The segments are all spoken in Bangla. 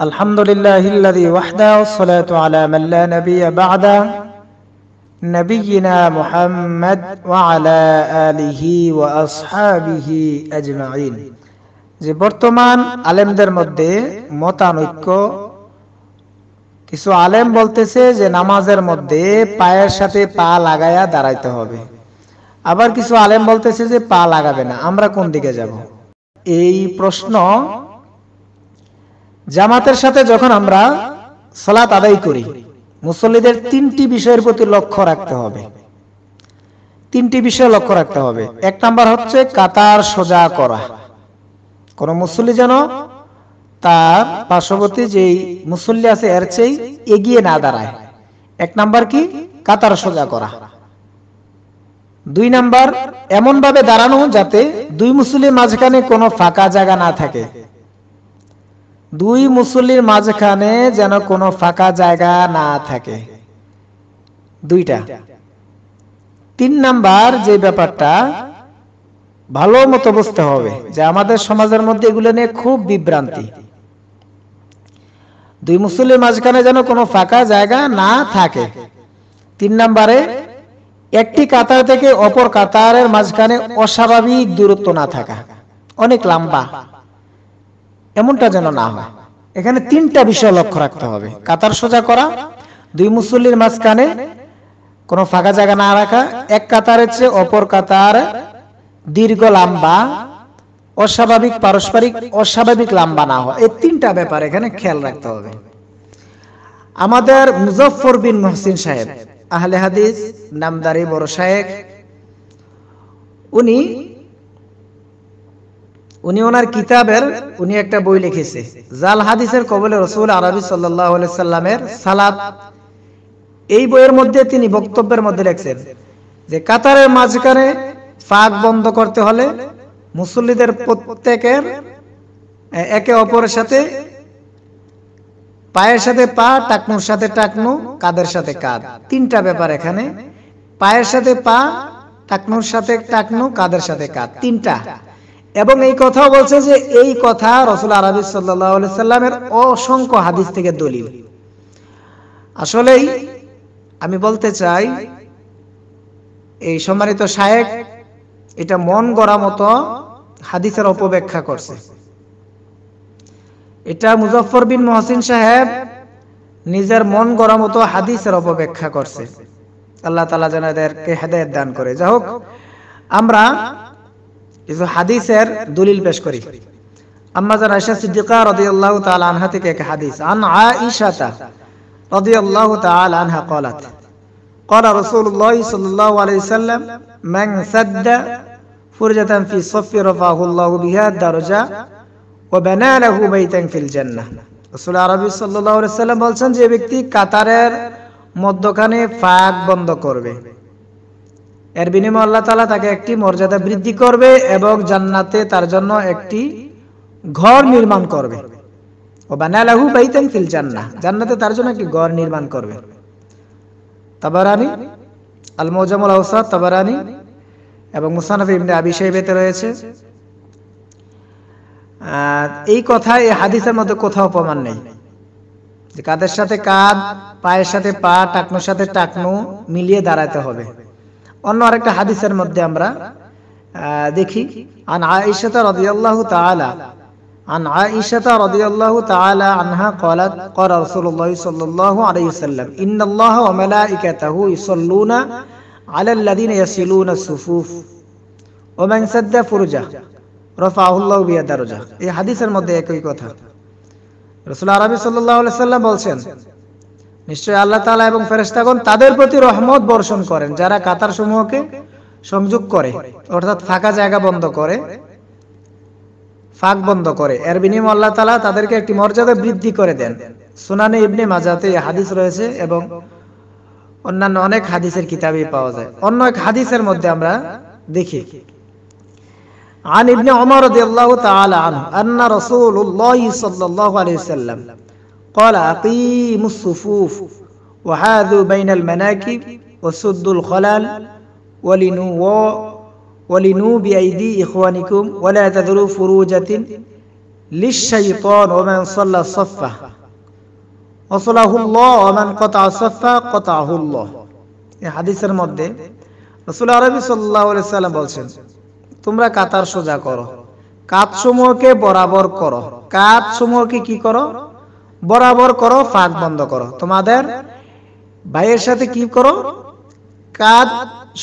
الحمد لله الذي وحده والصلاة على من لا نبي بعده نبينا محمد وعلى آله وأصحابه أجمعين যে বর্তমান আলেমদের মধ্যে মতানৈক্য কিছু আলেম বলতেছে যে নামাজের মধ্যে পায়ের সাথে পা লাগাইয়া দাঁড়াইতে হবে আবার কিছু আলেম বলতেছে যে পা লাগাবে না আমরা কোন দিকে যাব এই প্রশ্ন জামাতের সাথে যখন আমরা সালাত আদায় করি মুসল্লিদের তিনটি বিষয়ের প্রতি লক্ষ্য রাখতে হবে তিনটি বিষয় লক্ষ্য রাখতে হবে এক নাম্বার হচ্ছে কাতার সোজা করা কোন মুসল্লি যেন তার পার্শ্ববর্তী যেই মুসল্লি আছে এর চেয়ে এগিয়ে না দাঁড়ায় এক নাম্বার কি কাতার সোজা করা দুই নাম্বার এমন ভাবে দাঁড়ানো যাতে দুই মুসলিম মাঝখানে কোনো ফাঁকা জায়গা না থাকে দুই মুসল্লির মাঝখানে যেন কোনো ফাঁকা জায়গা না থাকে দুইটা তিন নাম্বার যে ব্যাপারটা ভালো মতো বুঝতে হবে যে আমাদের সমাজের মধ্যে এগুলো নিয়ে খুব বিভ্রান্তি দুই মুসল্লির মাঝখানে যেন কোনো ফাঁকা জায়গা না থাকে তিন নাম্বারে একটি কাতার থেকে অপর কাতারের মাঝখানে অস্বাভাবিক দূরত্ব না থাকা অনেক লম্বা এমনটা যেন না হয় এখানে তিনটা বিষয় লক্ষ্য রাখতে হবে কাতার সোজা করা দুই মুসল্লির মাঝখানে কোনো ফাঁকা জায়গা না রাখা এক কাতারের চেয়ে অপর কাতার দীর্ঘ লাম্বা অস্বাভাবিক পারস্পরিক অস্বাভাবিক লাম্বা না হয় এই তিনটা ব্যাপার এখানে খেয়াল রাখতে হবে আমাদের মুজফর বিন মহসিন সাহেব আহলে হাদিস নামদারি বড় সাহেব উনি উনি ওনার কিতাবের উনি একটা বই লিখেছে জাল হাদিসের কবলে রসুল আরবি সাল্লামের সালাদ এই বইয়ের মধ্যে তিনি বক্তব্যের মধ্যে লেখছেন যে কাতারের মাঝখানে ফাঁক বন্ধ করতে হলে মুসল্লিদের প্রত্যেকের একে অপরের সাথে পায়ের সাথে পা টাকনুর সাথে টাকনু কাদের সাথে কাদ তিনটা ব্যাপার এখানে পায়ের সাথে পা টাকনুর সাথে টাকনু কাদের সাথে কাদ তিনটা এবং এই কথা বলছে যে এই কথা রসুল আরবি সাল্লামের অসংখ্য হাদিস থেকে দলিল আসলেই আমি বলতে চাই এই সম্মানিত শায়েক এটা মন গড়া মতো হাদিসের অপব্যাখ্যা করছে এটা মুজফর বিন মহসিন সাহেব নিজের মন গড়া মতো হাদিসের অপব্যাখ্যা করছে আল্লাহ তালা যেন এদেরকে হেদায়ত দান করে যাই হোক আমরা কিছু হাদিসের দলিল পেশ করি আম্মা জান আয়েশা সিদ্দিকা রাদিয়াল্লাহু তাআলা আনহা থেকে এক হাদিস আন আয়েশাতা রাদিয়াল্লাহু তাআলা আনহা قالت قال رسول الله صلى الله عليه وسلم من سد فرجة في صف رفعه الله بها درجة وبنى له بيتا في الجنة বলছেন যে ব্যক্তি কাতারের মধ্যখানে ফাঁক বন্ধ করবে এর বিনিময়ে আল্লাহ তালা তাকে একটি মর্যাদা বৃদ্ধি করবে এবং জান্নাতে তার জন্য একটি ঘর নির্মাণ করবে ও বানালাহু বাইতান ফিল জান্নাহ জান্নাতে তার জন্য একটি ঘর নির্মাণ করবে তাবারানি আল মুজামুল আওসাত তাবারানি এবং মুসানাফ ইবনে আবি শাইবাতে রয়েছে এই কথা এই হাদিসের মধ্যে কোথাও প্রমাণ নেই যে কাদের সাথে কাদ পায়ের সাথে পা টাকনোর সাথে টাকনো মিলিয়ে দাঁড়াতে হবে অন্য আরেকটা হাদিসের মধ্যে আমরা দেখি আন আয়েশা রাদিয়াল্লাহু তাআলা আন আয়েশা রাদিয়াল্লাহু তাআলা আনহা قالت قال رسول الله صلى الله عليه وسلم ان الله وملائكته يصلون على الذين يصلون الصفوف ومن سد فرجه رفعه الله به درجه এই হাদিসের মধ্যে একই কথা রাসূল আরবি সাল্লাল্লাহু আলাইহি সাল্লাম বলেন নিশ্চয় আল্লাহ তালা এবং ফেরেস্তাগণ তাদের প্রতি রহমত বর্ষণ করেন যারা কাতার সমূহকে সংযোগ করে অর্থাৎ ফাঁকা জায়গা বন্ধ করে ফাঁক বন্ধ করে এর আল্লাহ তালা তাদেরকে একটি মর্যাদা বৃদ্ধি করে দেন ইবনে মাজাতে হাদিস রয়েছে এবং অন্যান্য অনেক হাদিসের কিতাবে পাওয়া যায় অন্য এক হাদিসের মধ্যে আমরা দেখি আন ابن عمر رضي الله تعالى আন্না রসুল্লাহ رسول قال أقيموا الصفوف وحاذوا بين المناكب وسدوا الخلال ولنوا ولنوا بأيدي إخوانكم ولا تذروا فروجة للشيطان ومن صلى صفه وصله الله ومن قطع صفه قطعه الله এই হাদিসের মধ্যে রসুল আরবি সাল্লাম বলছেন তোমরা কাতার সোজা করো কাত সমূহকে বরাবর করো কাত সমূহকে কি করো বরাবর করো ফাঁক বন্ধ করো তোমাদের ভাইয়ের সাথে কি করো কাজ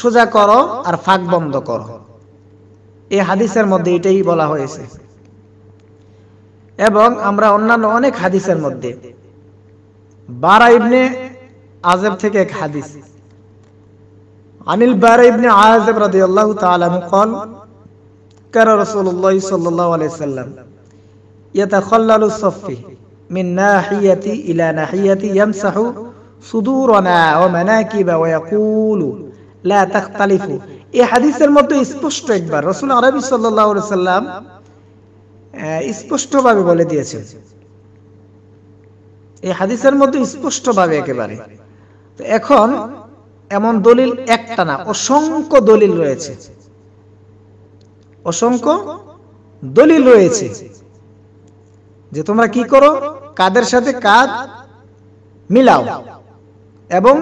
সোজা করো আর ফাঁক বন্ধ করো এই হাদিসের মধ্যে এটাই বলা হয়েছে এবং আমরা অন্যান্য অনেক হাদিসের মধ্যে বারা ইবনে আজেব থেকে এক হাদিস আনিল বারা ইবনে আজেব রাদি আল্লাহ তালাম কল رسول الله সাল্লাম ইয়ে তা وسلم সফি من ناحية إلى ناحية يمسح صدورنا ومناكب ويقول لا تختلفوا এই হাদিসের মধ্যে স্পষ্ট একবার রসুল আরবি সাল্লাহ সাল্লাম স্পষ্টভাবে বলে দিয়েছেন এই হাদিসের মধ্যে স্পষ্টভাবে একেবারে তো এখন এমন দলিল একটা না অসংখ্য দলিল রয়েছে অসংখ্য দলিল রয়েছে যে তোমরা কি করো কাদের সাথে কাদ মিলাও এবং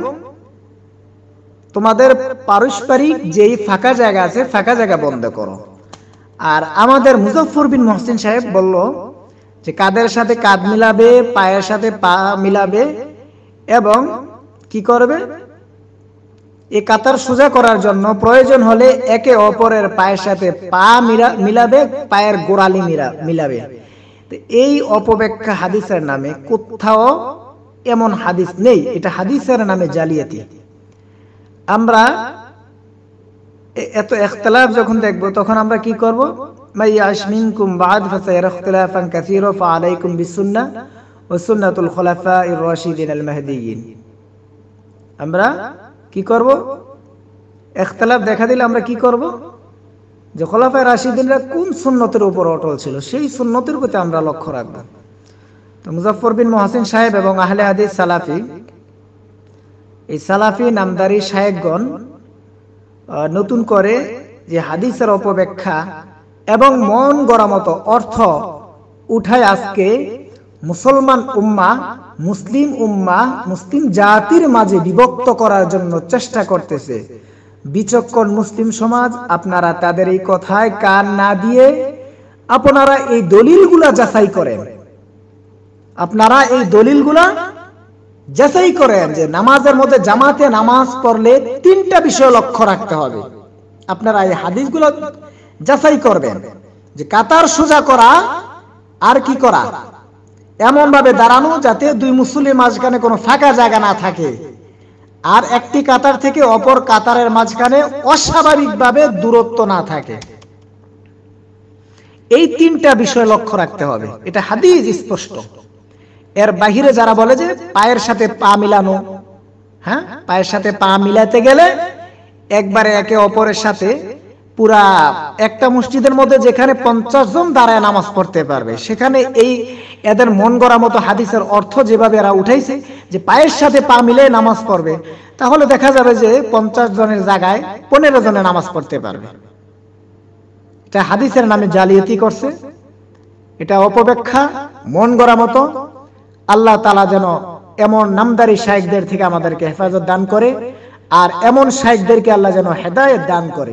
তোমাদের পারস্পরিক যেই ফাঁকা জায়গা আছে ফাঁকা জায়গা বন্ধ করো আর আমাদের মুজফর বিন মহসিন সাহেব বলল যে কাদের সাথে কাদ মিলাবে পায়ের সাথে পা মিলাবে এবং কি করবে এ কাতার সোজা করার জন্য প্রয়োজন হলে একে অপরের পায়ের সাথে পা মিলাবে পায়ের গোড়ালি মিলাবে এই অপব্যাখ্যা হাদিসের নামে কোথাও এমন হাদিস নেই এটা হাদিসের নামে জালিয়াতি আমরা এত এখতলাফ যখন দেখব তখন আমরা কি করব মাই বাদ আমরা কি করব এখতলাফ দেখা দিলে আমরা কি করব যে খোলাফায় রাশিদিনরা কোন সুন্নতের উপর অটল ছিল সেই সুন্নতের প্রতি আমরা লক্ষ্য রাখব তো মুজফর বিন মহাসিন সাহেব এবং আহলে হাদিস সালাফি এই সালাফি নামদারি সাহেবগণ নতুন করে যে হাদিসের অপব্যাখ্যা এবং মন গড়া মতো অর্থ উঠায় আজকে মুসলমান উম্মা মুসলিম উম্মা মুসলিম জাতির মাঝে বিভক্ত করার জন্য চেষ্টা করতেছে বিচক্ষণ মুসলিম সমাজ আপনারা তাদের এই কথায় কান না দিয়ে আপনারা এই দলিলগুলা যাচাই করেন আপনারা এই দলিলগুলা যাচাই করেন যে নামাজের মধ্যে জামাতে নামাজ পড়লে তিনটা বিষয় লক্ষ্য রাখতে হবে আপনারা এই হাদিসগুলো যাচাই করবেন যে কাতার সোজা করা আর কি করা এমন ভাবে দাঁড়ানো যাতে দুই মুসলিম মাঝখানে কোনো ফাঁকা জায়গা না থাকে আর একটি কাতার থেকে অপর কাতারের মাঝখানে অস্বাভাবিকভাবে দূরত্ব না থাকে এই তিনটা বিষয় লক্ষ্য রাখতে হবে এটা হাদিস স্পষ্ট এর বাহিরে যারা বলে যে পায়ের সাথে পা মিলানো হ্যাঁ পায়ের সাথে পা মিলাতে গেলে একবারে একে অপরের সাথে পুরা একটা মসজিদের মধ্যে যেখানে পঞ্চাশ জন দাঁড়ায় নামাজ পড়তে পারবে সেখানে এই এদের মন গড়া মতো হাদিসের অর্থ যেভাবে এরা উঠাইছে যে পায়ের সাথে পা মিলে নামাজ পড়বে তাহলে দেখা যাবে যে পঞ্চাশ জনের জায়গায় পনেরো জনে নামাজ পড়তে পারবে এটা হাদিসের নামে জালিয়াতি করছে এটা অপব্যাখ্যা মন গড়া মতো আল্লাহ তালা যেন এমন নামদারি শাহেকদের থেকে আমাদেরকে হেফাজত দান করে আর এমন শাহেকদেরকে আল্লাহ যেন হেদায়ত দান করে